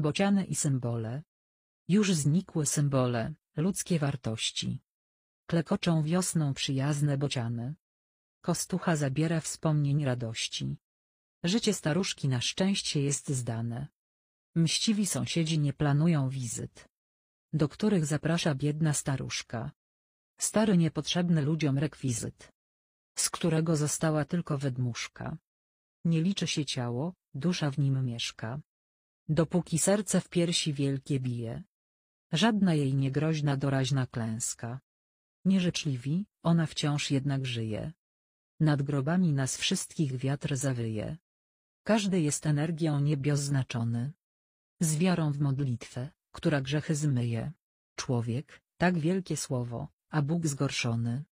bociany i symbole. Już znikły symbole, ludzkie wartości. Klekoczą wiosną przyjazne bociany. Kostucha zabiera wspomnień radości. Życie staruszki na szczęście jest zdane. Mściwi sąsiedzi nie planują wizyt, do których zaprasza biedna staruszka. Stary niepotrzebny ludziom rekwizyt, z którego została tylko wydmuszka. Nie liczy się ciało, dusza w nim mieszka. Dopóki serce w piersi wielkie bije. Żadna jej niegroźna doraźna klęska. Nieżyczliwi, ona wciąż jednak żyje. Nad grobami nas wszystkich wiatr zawyje. Każdy jest energią niebios znaczony. Z wiarą w modlitwę, która grzechy zmyje. Człowiek, tak wielkie słowo, a Bóg zgorszony.